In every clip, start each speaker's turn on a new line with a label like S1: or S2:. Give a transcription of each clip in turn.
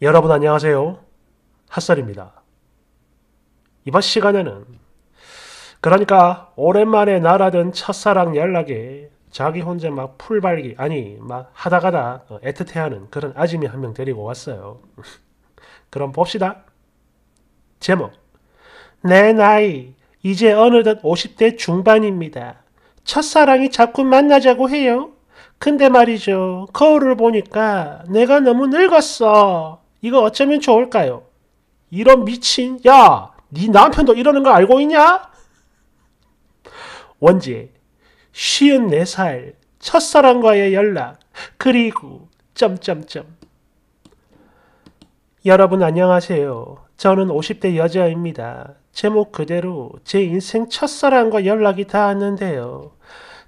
S1: 여러분 안녕하세요. 핫설입니다. 이번 시간에는 그러니까 오랜만에 날아든 첫사랑 연락에 자기 혼자 막 풀발기 아니 막 하다가다 어, 애틋해하는 그런 아줌이 한 명 데리고 왔어요. 그럼 봅시다. 제목 내 나이 이제 어느덧 50대 중반입니다. 첫사랑이 자꾸 만나자고 해요. 근데 말이죠. 거울을 보니까 내가 너무 늙었어. 이거 어쩌면 좋을까요? 이런 미친 야! 네 남편도 이러는 거 알고 있냐? 원제 54살 첫사랑과의 연락 그리고 점점점 여러분 안녕하세요. 저는 50대 여자입니다. 제목 그대로 제 인생 첫사랑과 연락이 닿았는데요.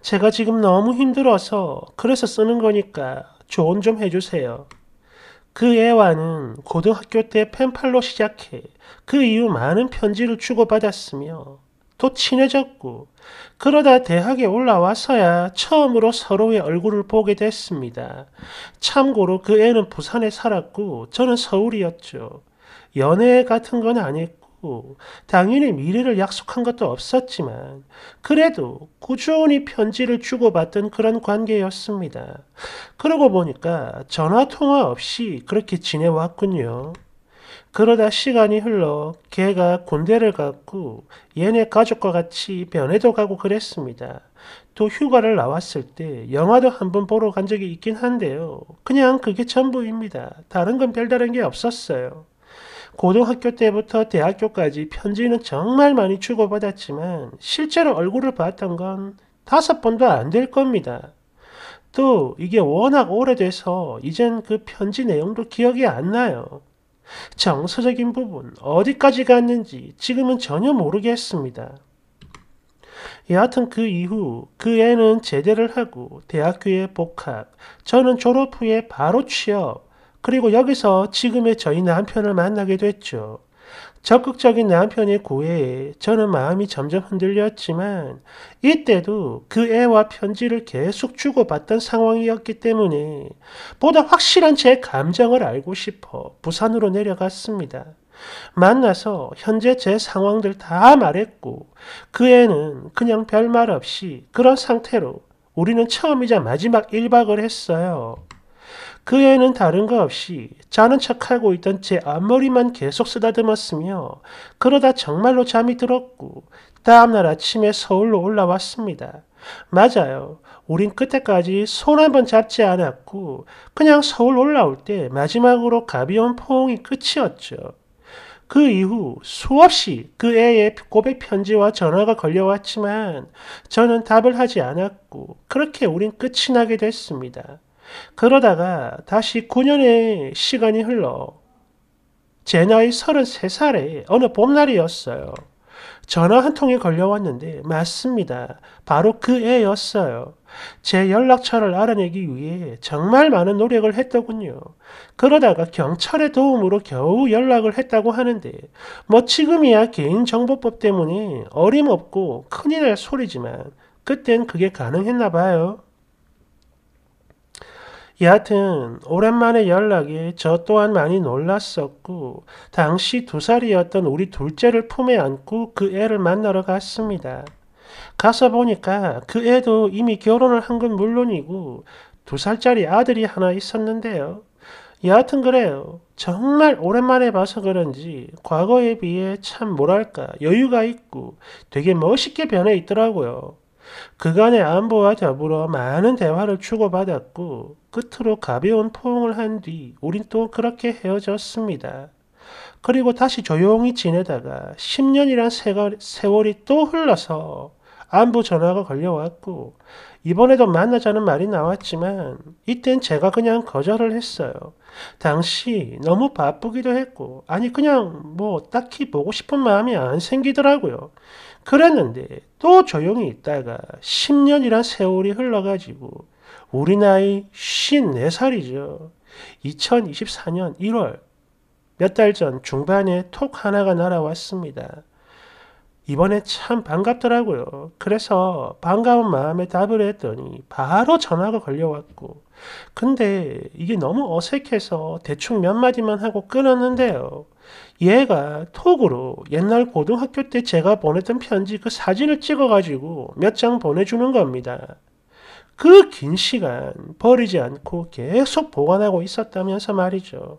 S1: 제가 지금 너무 힘들어서 그래서 쓰는 거니까 조언 좀 해주세요. 그 애와는 고등학교 때 펜팔로 시작해 그 이후 많은 편지를 주고받았으며 또 친해졌고 그러다 대학에 올라와서야 처음으로 서로의 얼굴을 보게 됐습니다. 참고로 그 애는 부산에 살았고 저는 서울이었죠. 연애 같은 건 아니고 당연히 미래를 약속한 것도 없었지만 그래도 꾸준히 편지를 주고받던 그런 관계였습니다. 그러고 보니까 전화통화 없이 그렇게 지내왔군요. 그러다 시간이 흘러 걔가 군대를 갔고 얘네 가족과 같이 변해도 가고 그랬습니다. 또 휴가를 나왔을 때 영화도 한번 보러 간 적이 있긴 한데요. 그냥 그게 전부입니다. 다른 건 별다른 게 없었어요. 고등학교 때부터 대학교까지 편지는 정말 많이 주고받았지만 실제로 얼굴을 봤던 건 다섯 번도 안 될 겁니다. 또 이게 워낙 오래돼서 이젠 그 편지 내용도 기억이 안 나요. 정서적인 부분 어디까지 갔는지 지금은 전혀 모르겠습니다. 여하튼 그 이후 그 애는 제대를 하고 대학교에 복학, 저는 졸업 후에 바로 취업, 그리고 여기서 지금의 저희 남편을 만나게 됐죠. 적극적인 남편의 구애에 저는 마음이 점점 흔들렸지만 이때도 그 애와 편지를 계속 주고받던 상황이었기 때문에 보다 확실한 제 감정을 알고 싶어 부산으로 내려갔습니다. 만나서 현재 제 상황들 다 말했고 그 애는 그냥 별말 없이 그런 상태로 우리는 처음이자 마지막 1박을 했어요. 그 애는 다른 거 없이 자는 척하고 있던 제 앞머리만 계속 쓰다듬었으며 그러다 정말로 잠이 들었고 다음날 아침에 서울로 올라왔습니다. 맞아요. 우린 그때까지 손 한번 잡지 않았고 그냥 서울 올라올 때 마지막으로 가벼운 포옹이 끝이었죠. 그 이후 수없이 그 애의 고백 편지와 전화가 걸려왔지만 저는 답을 하지 않았고 그렇게 우린 끝이 나게 됐습니다. 그러다가 다시 9년의 시간이 흘러 제 나이 33살에 어느 봄날이었어요. 전화 한 통이 걸려왔는데 맞습니다. 바로 그 애였어요. 제 연락처를 알아내기 위해 정말 많은 노력을 했더군요. 그러다가 경찰의 도움으로 겨우 연락을 했다고 하는데 뭐 지금이야 개인정보법 때문에 어림없고 큰일 날 소리지만 그땐 그게 가능했나 봐요. 여하튼 오랜만에 연락이 저 또한 많이 놀랐었고 당시 두 살이었던 우리 둘째를 품에 안고 그 애를 만나러 갔습니다. 가서 보니까 그 애도 이미 결혼을 한 건 물론이고 두 살짜리 아들이 하나 있었는데요. 여하튼 그래요. 정말 오랜만에 봐서 그런지 과거에 비해 참 뭐랄까 여유가 있고 되게 멋있게 변해 있더라고요. 그간의 안보와 더불어 많은 대화를 주고받았고 끝으로 가벼운 포옹을 한 뒤 우린 또 그렇게 헤어졌습니다. 그리고 다시 조용히 지내다가 10년이란 세월, 이또 흘러서 안부 전화가 걸려왔고 이번에도 만나자는 말이 나왔지만 이땐 제가 그냥 거절을 했어요. 당시 너무 바쁘기도 했고, 아니, 그냥 뭐 딱히 보고 싶은 마음이 안 생기더라고요. 그랬는데 또 조용히 있다가 10년이란 세월이 흘러가지고, 우리 나이 54살이죠. 2024년 1월, 몇 달 전 중반에 톡 하나가 날아왔습니다. 이번에 참 반갑더라고요. 그래서 반가운 마음에 답을 했더니 바로 전화가 걸려왔고, 근데 이게 너무 어색해서 대충 몇 마디만 하고 끊었는데요. 얘가 톡으로 옛날 고등학교 때 제가 보냈던 편지 그 사진을 찍어가지고 몇 장 보내주는 겁니다. 그 긴 시간 버리지 않고 계속 보관하고 있었다면서 말이죠.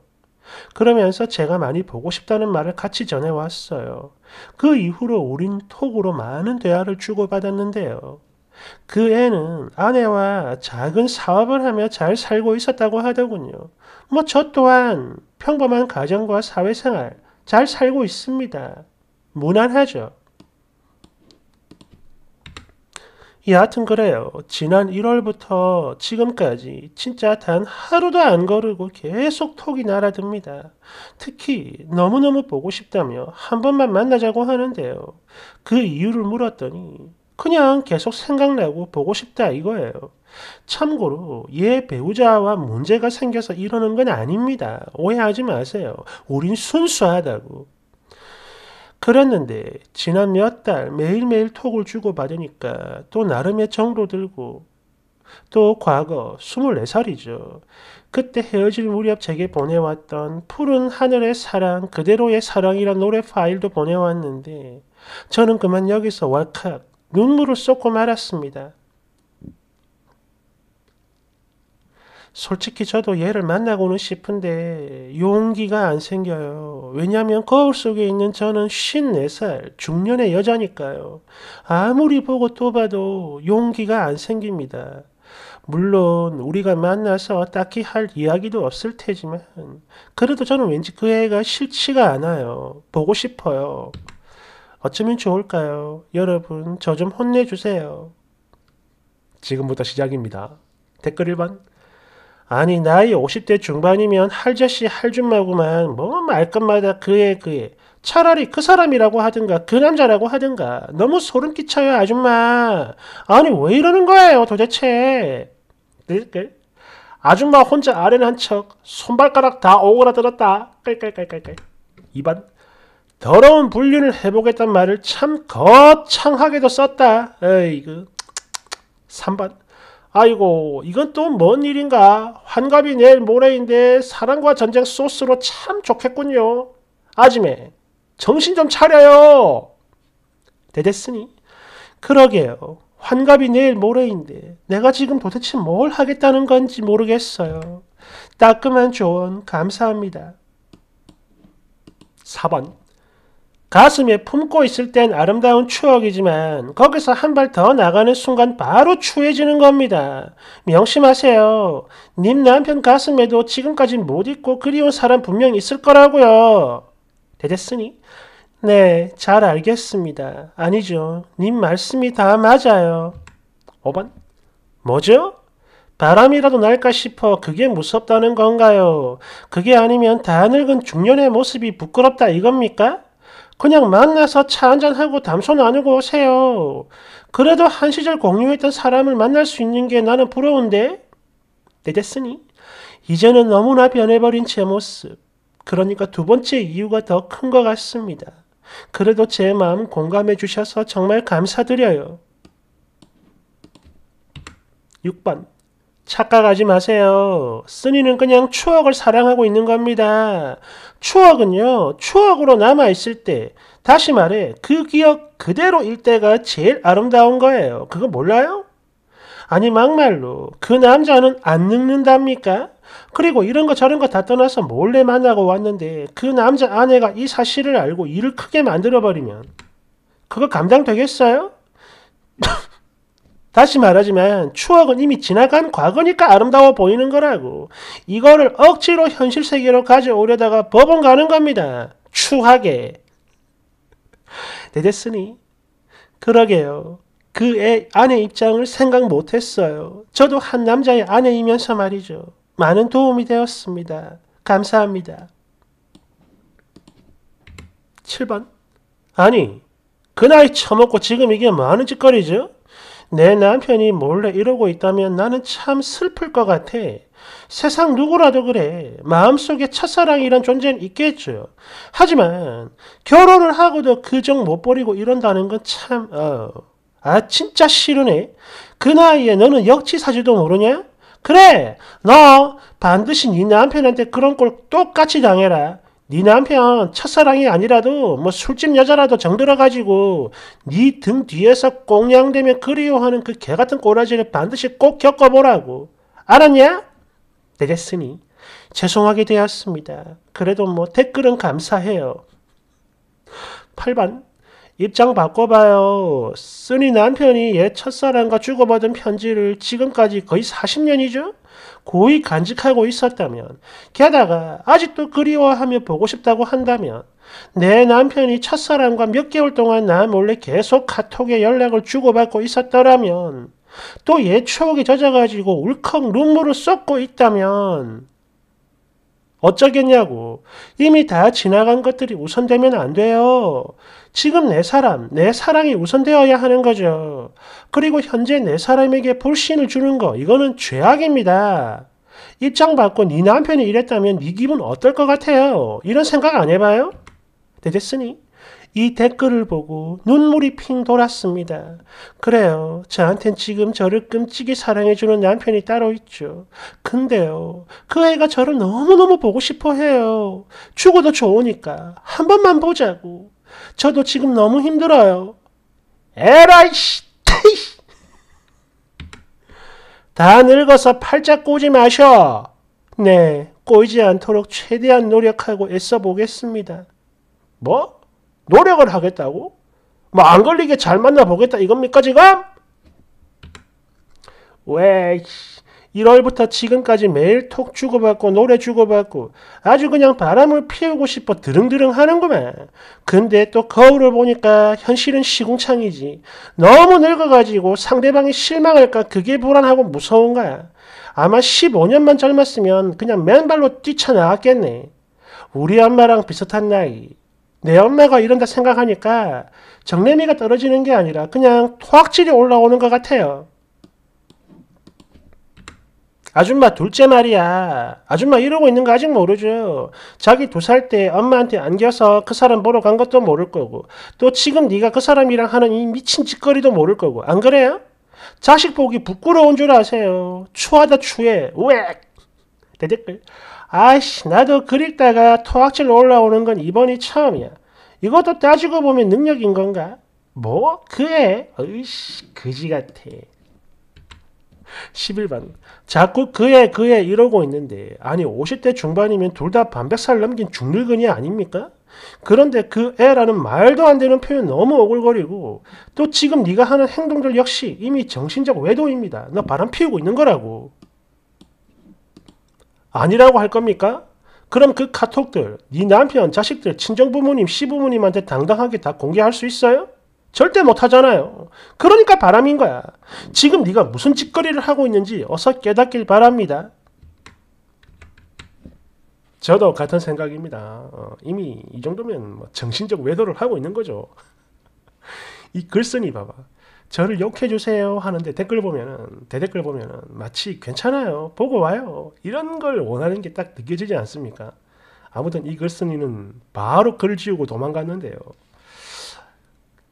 S1: 그러면서 제가 많이 보고 싶다는 말을 같이 전해왔어요. 그 이후로 우린 톡으로 많은 대화를 주고받았는데요. 그 애는 아내와 작은 사업을 하며 잘 살고 있었다고 하더군요. 뭐 저 또한 평범한 가정과 사회생활 잘 살고 있습니다. 무난하죠. 여하튼 그래요. 지난 1월부터 지금까지 진짜 단 하루도 안 거르고 계속 톡이 날아듭니다. 특히 너무너무 보고 싶다며 한 번만 만나자고 하는데요. 그 이유를 물었더니 그냥 계속 생각나고 보고 싶다 이거예요. 참고로 예 배우자와 문제가 생겨서 이러는 건 아닙니다. 오해하지 마세요. 우린 순수하다고. 그랬는데 지난 몇 달 매일매일 톡을 주고받으니까 또 나름의 정도 들고 또 과거 24살이죠. 그때 헤어질 무렵 제게 보내왔던 푸른 하늘의 사랑 그대로의 사랑이란 노래 파일도 보내왔는데 저는 그만 여기서 왈칵 눈물을 쏟고 말았습니다. 솔직히 저도 얘를 만나고는 싶은데 용기가 안 생겨요. 왜냐하면 거울 속에 있는 저는 54살 중년의 여자니까요. 아무리 보고 또 봐도 용기가 안 생깁니다. 물론 우리가 만나서 딱히 할 이야기도 없을 테지만 그래도 저는 왠지 그 애가 싫지가 않아요. 보고 싶어요. 어쩌면 좋을까요? 여러분, 저 좀 혼내주세요. 지금부터 시작입니다. 댓글 1번. 아니, 나이 50대 중반이면 할자씨 할줌마구만, 뭐, 말끝마다 그애, 그애. 차라리 그 사람이라고 하든가, 그 남자라고 하든가. 너무 소름 끼쳐요, 아줌마. 아니, 왜 이러는 거예요, 도대체. 댓글. 네, 아줌마 혼자 아래한 척, 손발가락 다 오그라들었다. 깔깔깔깔깔. 2번. 더러운 불륜을 해보겠다는 말을 참 거창하게도 썼다. 에이, 그 3번. 아이고, 이건 또 뭔 일인가? 환갑이 내일 모레인데 사랑과 전쟁 소스로 참 좋겠군요. 아지매, 정신 좀 차려요. 대댔으니. 그러게요. 환갑이 내일 모레인데 내가 지금 도대체 뭘 하겠다는 건지 모르겠어요. 따끔한 조언 감사합니다. 4번 가슴에 품고 있을 땐 아름다운 추억이지만 거기서 한 발 더 나가는 순간 바로 추해지는 겁니다. 명심하세요. 님 남편 가슴에도 지금까지 못 잊고 그리운 사람 분명 있을 거라고요. 되겠으니? 네, 잘 알겠습니다. 아니죠. 님 말씀이 다 맞아요. 5번. 뭐죠? 바람이라도 날까 싶어 그게 무섭다는 건가요? 그게 아니면 다 늙은 중년의 모습이 부끄럽다 이겁니까? 그냥 만나서 차 한잔하고 담소 나누고 오세요. 그래도 한 시절 공유했던 사람을 만날 수 있는 게 나는 부러운데? 되됐으니 이제는 너무나 변해버린 제 모습. 그러니까 두 번째 이유가 더 큰 것 같습니다. 그래도 제 마음 공감해 주셔서 정말 감사드려요. 6번. 착각하지 마세요. 쓰니는 그냥 추억을 사랑하고 있는 겁니다. 추억은요, 추억으로 남아있을 때, 다시 말해, 그 기억 그대로일 때가 제일 아름다운 거예요. 그거 몰라요? 아니, 막말로, 그 남자는 안 늙는답니까? 그리고 이런 거 저런 거 다 떠나서 몰래 만나고 왔는데, 그 남자 아내가 이 사실을 알고 일을 크게 만들어버리면, 그거 감당되겠어요? 다시 말하지만 추억은 이미 지나간 과거니까 아름다워 보이는 거라고. 이거를 억지로 현실 세계로 가져오려다가 법원 가는 겁니다. 추하게. 네, 됐으니. 그러게요. 그 애 아내 입장을 생각 못했어요. 저도 한 남자의 아내이면서 말이죠. 많은 도움이 되었습니다. 감사합니다. 7번. 아니, 그 나이 처먹고 지금 이게 뭐 하는 짓거리죠? 내 남편이 몰래 이러고 있다면 나는 참 슬플 것 같아. 세상 누구라도 그래. 마음속에 첫사랑이란 존재는 있겠죠. 하지만 결혼을 하고도 그 정 못 버리고 이런다는 건 참, 어. 아, 진짜 싫으네. 그 나이에 너는 역치사지도 모르냐? 그래, 너 반드시 네 남편한테 그런 걸 똑같이 당해라. 네 남편 첫사랑이 아니라도 뭐 술집 여자라도 정들어 가지고 네 등 뒤에서 꽁냥대며 그리워하는 그 개 같은 꼬라지를 반드시 꼭 겪어보라고 알았냐? 되겠으니 죄송하게 되었습니다. 그래도 뭐 댓글은 감사해요. 8반 입장 바꿔봐요. 쓰니 남편이 옛 첫사랑과 주고받은 편지를 지금까지 거의 40년이죠? 고이 간직하고 있었다면, 게다가 아직도 그리워하며 보고 싶다고 한다면, 내 남편이 첫사람과 몇 개월 동안 나 몰래 계속 카톡에 연락을 주고받고 있었더라면, 또 옛 추억이 젖어가지고 울컥 눈물을 쏟고 있다면, 어쩌겠냐고. 이미 다 지나간 것들이 우선되면 안 돼요. 지금 내 사람, 내 사랑이 우선되어야 하는 거죠. 그리고 현재 내 사람에게 불신을 주는 거, 이거는 죄악입니다. 입장 받고 네 남편이 이랬다면 네 기분 어떨 것 같아요? 이런 생각 안 해봐요? 되겠으니? 이 댓글을 보고 눈물이 핑 돌았습니다. 그래요. 저한텐 지금 저를 끔찍이 사랑해주는 남편이 따로 있죠. 근데요. 그 애가 저를 너무너무 보고 싶어 해요. 죽어도 좋으니까. 한 번만 보자고. 저도 지금 너무 힘들어요. 에라이씨! 다 늙어서 팔자 꼬지 마셔! 네, 꼬이지 않도록 최대한 노력하고 애써보겠습니다. 뭐? 노력을 하겠다고? 뭐 안 걸리게 잘 만나보겠다 이겁니까 지금? 왜 1월부터 지금까지 매일 톡 주고받고 노래 주고받고 아주 그냥 바람을 피우고 싶어 드릉드릉 하는구만. 근데 또 거울을 보니까 현실은 시궁창이지. 너무 늙어가지고 상대방이 실망할까 그게 불안하고 무서운 거야. 아마 15년만 젊었으면 그냥 맨발로 뛰쳐나갔겠네. 우리 엄마랑 비슷한 나이. 내 엄마가 이런다 생각하니까 정내미가 떨어지는 게 아니라 그냥 토악질이 올라오는 것 같아요. 아줌마 둘째 말이야. 아줌마 이러고 있는 거 아직 모르죠. 자기 두 살 때 엄마한테 안겨서 그 사람 보러 간 것도 모를 거고 또 지금 네가 그 사람이랑 하는 이 미친 짓거리도 모를 거고 안 그래요? 자식 보기 부끄러운 줄 아세요. 추하다 추해. 왜? 대댓글. 아이씨, 나도 그 읽다가 토악질로 올라오는 건 이번이 처음이야. 이것도 따지고 보면 능력인 건가? 뭐? 그애? 으이씨, 그지 같아. 11번. 자꾸 그애, 그 애 이러고 있는데, 아니, 50대 중반이면 둘 다 반백살 넘긴 중늙은이 아닙니까? 그런데 그 애라는 말도 안 되는 표현 너무 오글거리고, 또 지금 네가 하는 행동들 역시 이미 정신적 외도입니다. 너 바람 피우고 있는 거라고. 아니라고 할 겁니까? 그럼 그 카톡들, 네 남편, 자식들, 친정부모님, 시부모님한테 당당하게 다 공개할 수 있어요? 절대 못하잖아요. 그러니까 바람인 거야. 지금 네가 무슨 짓거리를 하고 있는지 어서 깨닫길 바랍니다. 저도 같은 생각입니다. 어, 이미 이 정도면 뭐 정신적 외도를 하고 있는 거죠. 이 글쓴이 봐봐. 저를 욕해 주세요 하는데 댓글 보면은 대댓글 보면은 마치 괜찮아요 보고 와요 이런 걸 원하는 게 딱 느껴지지 않습니까? 아무튼 이 글쓴이는 바로 글 지우고 도망갔는데요.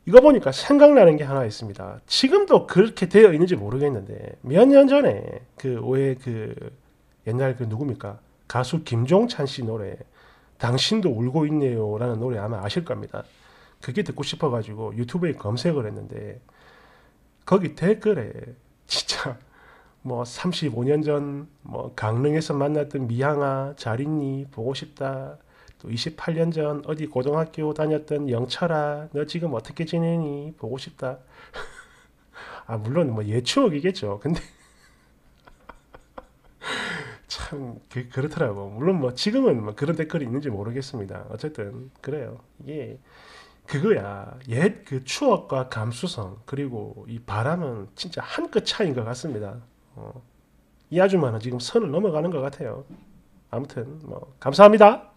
S1: 이거 보니까 생각나는 게 하나 있습니다. 지금도 그렇게 되어 있는지 모르겠는데 몇 년 전에 그 오해 그 옛날 그 누굽니까 가수 김종찬 씨 노래 당신도 울고 있네요라는 노래 아마 아실 겁니다. 그게 듣고 싶어가지고 유튜브에 검색을 했는데 거기 댓글에 진짜 뭐 35년 전 뭐 강릉에서 만났던 미향아 잘 있니 보고 싶다 또 28년 전 어디 고등학교 다녔던 영철아 너 지금 어떻게 지내니 보고 싶다 아 물론 뭐 예추억이겠죠 근데 참 그, 렇더라고 물론 뭐 지금은 뭐 그런 댓글이 있는지 모르겠습니다 어쨌든 그래요 이게 예. 그거야. 옛 그 추억과 감수성 그리고 이 바람은 진짜 한 끗 차이인 것 같습니다. 어, 이 아줌마는 지금 선을 넘어가는 것 같아요. 아무튼 뭐 감사합니다.